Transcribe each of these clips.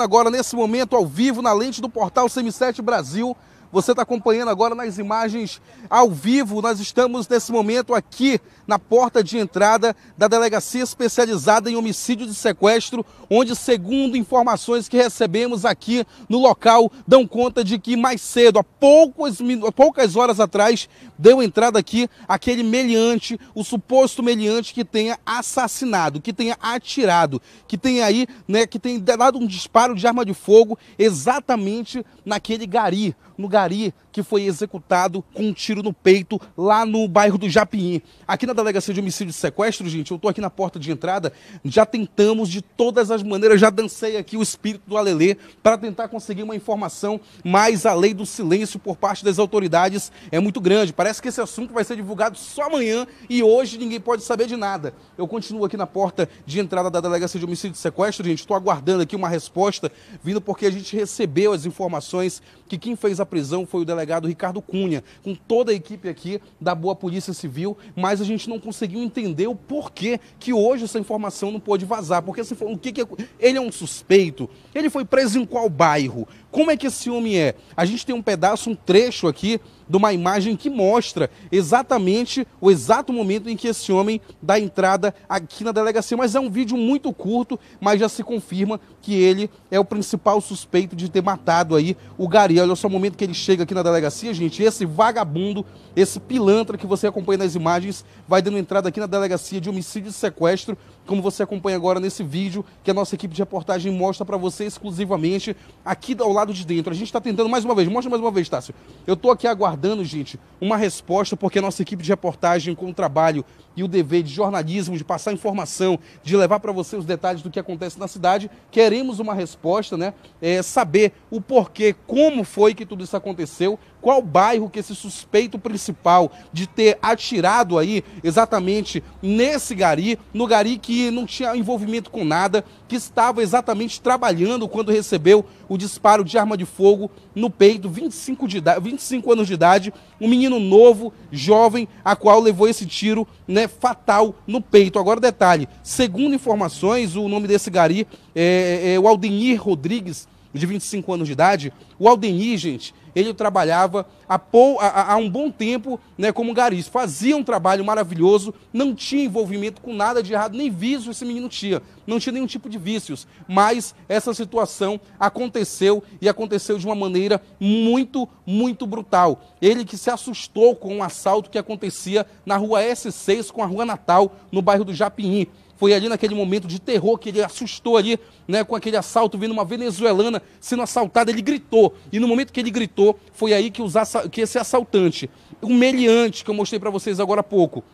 Agora, nesse momento, ao vivo, na lente do portal CM7 Brasil, você está acompanhando agora nas imagens ao vivo. Nós estamos nesse momento aqui na porta de entrada da delegacia especializada em homicídio de sequestro, onde, segundo informações que recebemos aqui no local, dão conta de que mais cedo, há poucas, poucas horas atrás, deu entrada aqui aquele meliante, o suposto meliante que tenha assassinado, que tenha atirado, que tenha aí, né, que tenha dado um disparo de arma de fogo exatamente naquele gari no Gari, que foi executado com um tiro no peito lá no bairro do Japiim. Aqui na Delegacia de Homicídio e Sequestro, gente, eu estou aqui na porta de entrada, já tentamos de todas as maneiras, já dancei aqui o espírito do Alelê para tentar conseguir uma informação, mas a lei do silêncio por parte das autoridades é muito grande. Parece que esse assunto vai ser divulgado só amanhã e hoje ninguém pode saber de nada. Eu continuo aqui na porta de entrada da Delegacia de Homicídio e Sequestro, gente, estou aguardando aqui uma resposta vindo porque a gente recebeu as informações que quem fez a prisão foi o delegado Ricardo Cunha, com toda a equipe aqui da Boa Polícia Civil, mas a gente não conseguiu entender o porquê que hoje essa informação não pôde vazar. Porque se assim, for, o que, que é, ele é um suspeito? Ele foi preso em qual bairro? Como é que esse homem é? A gente tem um pedaço, um trecho aqui de uma imagem que mostra exatamente o exato momento em que esse homem dá entrada aqui na delegacia. Mas é um vídeo muito curto, mas já se confirma que ele é o principal suspeito de ter matado aí o Gari. Olha só o momento que ele chega aqui na delegacia, gente. Esse vagabundo, esse pilantra que você acompanha nas imagens, vai dando entrada aqui na delegacia de homicídio e sequestro, como você acompanha agora nesse vídeo que a nossa equipe de reportagem mostra para você exclusivamente aqui ao lado lado de dentro. A gente está tentando mais uma vez, mostra mais uma vez, Tássio. Eu estou aqui aguardando, gente, uma resposta, porque a nossa equipe de reportagem, com o trabalho e o dever de jornalismo, de passar informação, de levar para você os detalhes do que acontece na cidade, queremos uma resposta, né? É, saber o porquê, como foi que tudo isso aconteceu, qual bairro que esse suspeito principal de ter atirado aí exatamente nesse gari, no gari que não tinha envolvimento com nada, que estava exatamente trabalhando quando recebeu o disparo de arma de fogo no peito, 25, de idade, 25 anos de idade, um menino novo, jovem, a qual levou esse tiro né, fatal no peito. Agora, detalhe: segundo informações, o nome desse gari é, é, é o Aldenir Rodrigues de 25 anos de idade, o Aldenir, gente, ele trabalhava há, pou, há, há um bom tempo né, como garis. Fazia um trabalho maravilhoso, não tinha envolvimento com nada de errado, nem vício esse menino tinha. Não tinha nenhum tipo de vícios. Mas essa situação aconteceu e aconteceu de uma maneira muito, muito brutal. Ele que se assustou com um assalto que acontecia na rua S6 com a rua Natal, no bairro do Japim. Foi ali naquele momento de terror que ele assustou ali, né, com aquele assalto, vendo uma venezuelana sendo assaltada, ele gritou. E no momento que ele gritou, foi aí que, os que esse assaltante, o meliante que eu mostrei para vocês agora há pouco,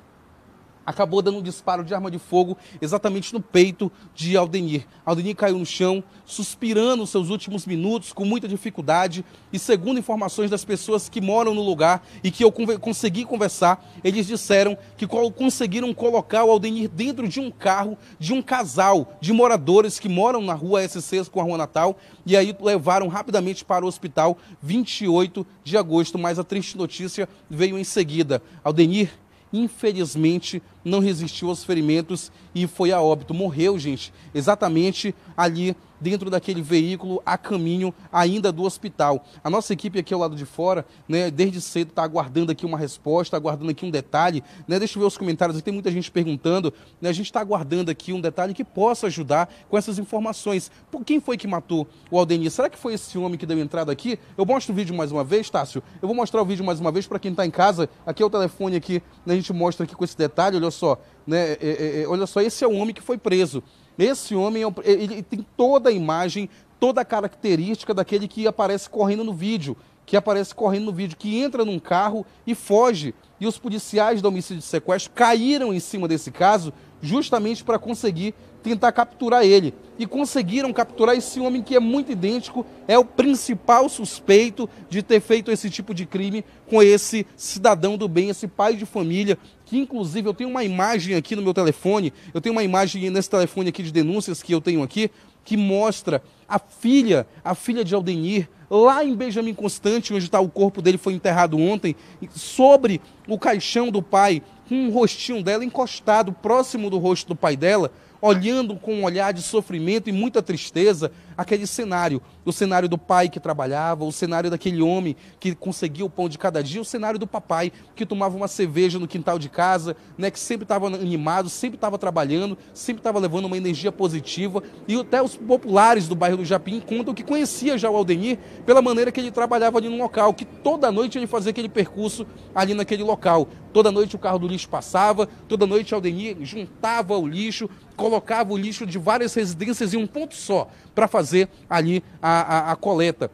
acabou dando um disparo de arma de fogo exatamente no peito de Aldenir. Aldenir caiu no chão, suspirando seus últimos minutos com muita dificuldade e segundo informações das pessoas que moram no lugar e que eu consegui conversar, eles disseram que conseguiram colocar o Aldenir dentro de um carro de um casal de moradores que moram na rua S6 com a rua Natal e aí levaram rapidamente para o hospital 28 de agosto, mas a triste notícia veio em seguida. Aldenir infelizmente não resistiu aos ferimentos e foi a óbito. Morreu, gente, exatamente ali dentro daquele veículo a caminho ainda do hospital. A nossa equipe aqui ao lado de fora, né, desde cedo está aguardando aqui uma resposta, aguardando aqui um detalhe. Né? Deixa eu ver os comentários, aqui tem muita gente perguntando. Né? A gente está aguardando aqui um detalhe que possa ajudar com essas informações. Por quem foi que matou o Aldenir? Será que foi esse homem que deu entrada aqui? Eu mostro o vídeo mais uma vez, Tássio. Eu vou mostrar o vídeo mais uma vez para quem está em casa. Aqui é o telefone aqui, né? a gente mostra aqui com esse detalhe, olha só. Né? É, é, é olha só, esse é o homem que foi preso. Esse homem é ele tem toda a imagem, toda a característica daquele que aparece correndo no vídeo, que aparece correndo no vídeo, que entra num carro e foge. E os policiais do homicídio e sequestro caíram em cima desse caso justamente para conseguir tentar capturar ele. E conseguiram capturar esse homem que é muito idêntico, é o principal suspeito de ter feito esse tipo de crime com esse cidadão do bem, esse pai de família que inclusive eu tenho uma imagem aqui no meu telefone, eu tenho uma imagem nesse telefone aqui de denúncias que eu tenho aqui, que mostra a filha, a filha de Aldenir, lá em Benjamin Constante, onde está o corpo dele, foi enterrado ontem, sobre o caixão do pai, com o rostinho dela encostado próximo do rosto do pai dela, olhando com um olhar de sofrimento e muita tristeza aquele cenário, o cenário do pai que trabalhava, o cenário daquele homem que conseguia o pão de cada dia, o cenário do papai que tomava uma cerveja no quintal de casa, né, que sempre estava animado, sempre estava trabalhando, sempre estava levando uma energia positiva, e até os populares do bairro do Japim contam que conhecia já o Aldenir pela maneira que ele trabalhava ali no local, que toda noite ele fazia aquele percurso ali naquele local. Toda noite o carro do lixo passava, toda noite Aldenir juntava o lixo, colocava o lixo de várias residências em um ponto só para fazer ali a, a, a coleta.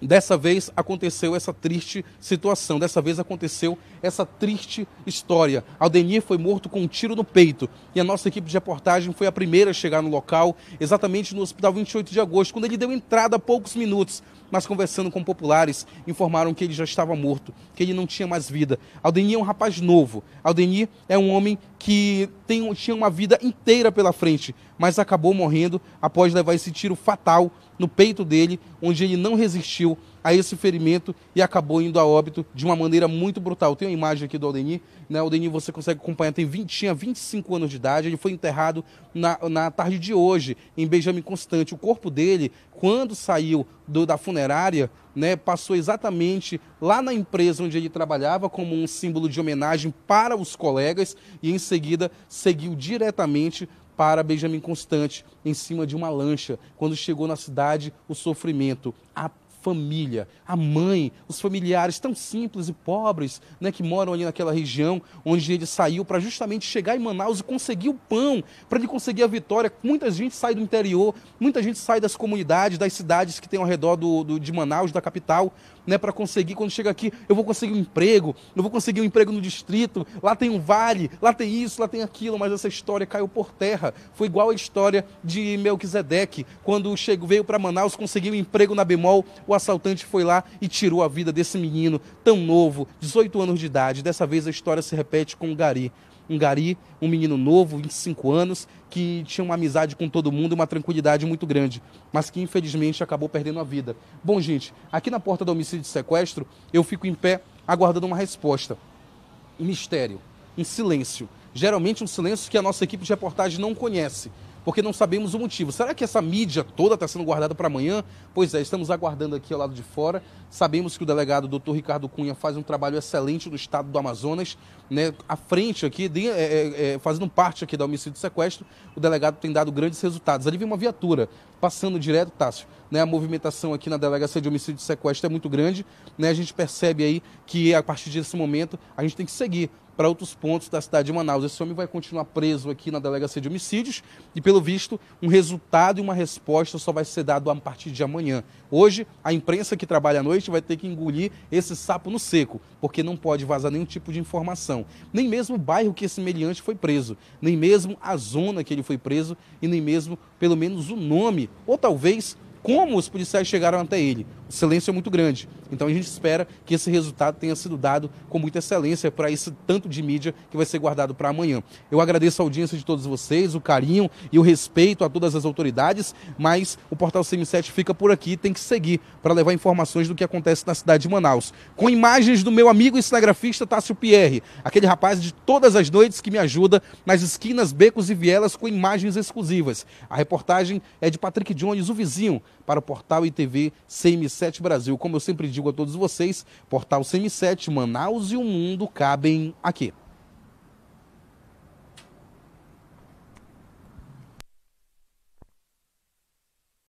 Dessa vez aconteceu essa triste situação, dessa vez aconteceu essa triste história. Aldenir foi morto com um tiro no peito e a nossa equipe de reportagem foi a primeira a chegar no local, exatamente no hospital 28 de agosto, quando ele deu entrada há poucos minutos. Mas conversando com populares, informaram que ele já estava morto, que ele não tinha mais vida. Aldenir é um rapaz novo. Aldenir é um homem que tem, tinha uma vida inteira pela frente, mas acabou morrendo após levar esse tiro fatal no peito dele, onde ele não resistiu a esse ferimento e acabou indo a óbito de uma maneira muito brutal. Tem uma imagem aqui do Aldenir, né? O Aldenir você consegue acompanhar, tem 20, tinha 25 anos de idade, ele foi enterrado na, na tarde de hoje, em Benjamin Constante. O corpo dele, quando saiu do, da funerária, né, passou exatamente lá na empresa onde ele trabalhava como um símbolo de homenagem para os colegas e em seguida seguiu diretamente para Benjamin Constante em cima de uma lancha. Quando chegou na cidade, o sofrimento, a família, a mãe, os familiares tão simples e pobres né, que moram ali naquela região onde ele saiu para justamente chegar em Manaus e conseguir o pão, para ele conseguir a vitória. Muita gente sai do interior, muita gente sai das comunidades, das cidades que tem ao redor do, do de Manaus, da capital, né, para conseguir. Quando chega aqui, eu vou conseguir um emprego, eu vou conseguir um emprego no distrito, lá tem um vale, lá tem isso, lá tem aquilo, mas essa história caiu por terra. Foi igual a história de Melquisedeque, quando chegou, veio para Manaus, conseguiu um emprego na Bemol, o assaltante foi lá e tirou a vida desse menino tão novo, 18 anos de idade. Dessa vez a história se repete com o Gari um gari, um menino novo, 25 anos, que tinha uma amizade com todo mundo e uma tranquilidade muito grande, mas que infelizmente acabou perdendo a vida. Bom, gente, aqui na porta do homicídio de sequestro, eu fico em pé aguardando uma resposta. Um mistério, um silêncio. Geralmente um silêncio que a nossa equipe de reportagem não conhece porque não sabemos o motivo. Será que essa mídia toda está sendo guardada para amanhã? Pois é, estamos aguardando aqui ao lado de fora. Sabemos que o delegado doutor Ricardo Cunha faz um trabalho excelente no estado do Amazonas, né, à frente aqui, de, é, é, é fazendo parte aqui da homicídio e sequestro, o delegado tem dado grandes resultados. Ali vem uma viatura passando direto, Tássio. Né, a movimentação aqui na delegacia de homicídio e sequestro é muito grande. Né, a gente percebe aí que a partir desse momento a gente tem que seguir para outros pontos da cidade de Manaus. Esse homem vai continuar preso aqui na delegacia de homicídios e, pelo visto, um resultado e uma resposta só vai ser dado a partir de amanhã. Hoje, a imprensa que trabalha à noite vai ter que engolir esse sapo no seco, porque não pode vazar nenhum tipo de informação. Nem mesmo o bairro que esse meliante foi preso, nem mesmo a zona que ele foi preso e nem mesmo, pelo menos, o nome ou talvez como os policiais chegaram até ele o silêncio é muito grande. Então a gente espera que esse resultado tenha sido dado com muita excelência para esse tanto de mídia que vai ser guardado para amanhã. Eu agradeço a audiência de todos vocês, o carinho e o respeito a todas as autoridades, mas o Portal CM7 fica por aqui e tem que seguir para levar informações do que acontece na cidade de Manaus. Com imagens do meu amigo cinegrafista Tássio Pierre, aquele rapaz de todas as noites que me ajuda nas esquinas, becos e vielas com imagens exclusivas. A reportagem é de Patrick Jones, o vizinho, para o Portal e TV CM7. CM7 Brasil. Como eu sempre digo a todos vocês, portal CM7, Manaus e o mundo cabem aqui.